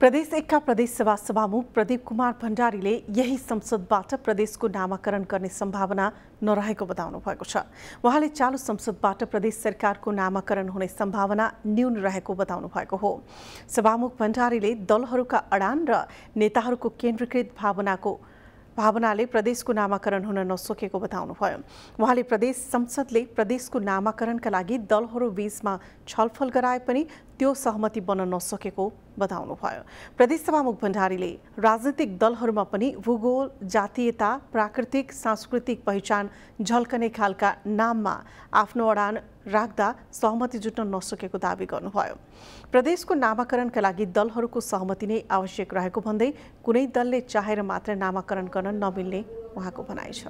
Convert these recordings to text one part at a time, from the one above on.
प्रदेश एकका प्रदेश सभा सभामुख प्रदीप कुमार भण्डारीले यही संसदबाट प्रदेशको नामाकरण गर्ने सम्भावना नरहेको बताउनु भएको छ उहाँले चालु संसदबाट प्रदेश सरकारको नामाकरण हुने सम्भावना न्यून रहेको बताउनु भएको हो सभामुख भण्डारीले दलहरूका अडान र नेताहरूको केन्द्रीकृत भावनाको भावनाले प्रदेशको नामाकरण हुन नसकेको बताउनुभयो उहाँले प्रदेश संसदले प्रदेशको नामाकरणका लागि दलहरू बीचमा छलफल गराए पनि त्यो सहमति बन्न नसकेको बताउनुभयो प्रदेशसभा मुख भण्डारीले राजनीतिक दलहरूमा पनि भूगोल जातीयता प्राकृतिक सांस्कृतिक पहिचान झल्कने खालका नाममा आफ्नो अडान राख्दा सहमति जुट्न नसकेको दावी गर्नुभयो प्रदेशको नामाकरणका लागि दलहरूको सहमति नै आवश्यक रहेको भन्दै कुनै दलले चाहेर मात्र नामाकरण गर्न नमिल्ने उहाँको भनाइ छ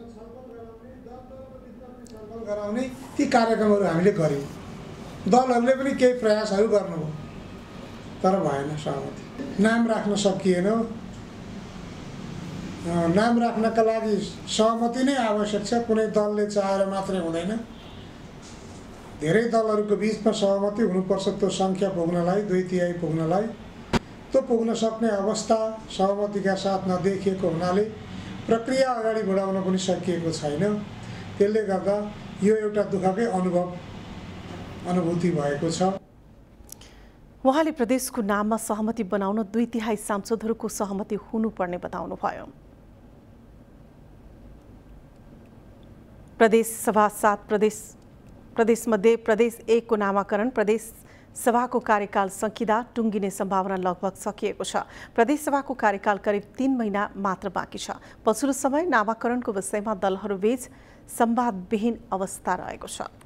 दलहरूले पनि केही प्रयासहरू गर्नुभयो तर भएन सहमति नाम राख्न सकिएन नाम राख्नका लागि सहमति नै आवश्यक छ कुनै दलले चाहेर मात्रै हुँदैन धेरै दलहरूको बिचमा सहमति हुनुपर्छ त्यो सङ्ख्या पुग्नलाई दुई तिहाई पुग्नलाई त्यो पुग्न सक्ने अवस्था सहमतिका साथ नदेखिएको हुनाले प्रक्रिया अगाडि बढाउन पनि सकिएको छैन त्यसले गर्दा यो एउटा दुःखकै अनुभव अनुभूति भएको छ उहाँले प्रदेशको नाममा सहमति बनाउन दुई तिहाई सांसदहरूको सहमति हुनुपर्ने बताउनुभयो प्रदेश सभा सात प्रदेश प्रदेशमध्ये प्रदेश एकको नामाकरण प्रदेश सभाको कार्यकाल सङ्किँदा टुङ्गिने सम्भावना लगभग सकिएको छ प्रदेशसभाको कार्यकाल करिब तीन महिना मात्र बाँकी छ पछिल्लो समय नामाकरणको विषयमा दलहरूबीच संवादविहीन अवस्था रहेको छ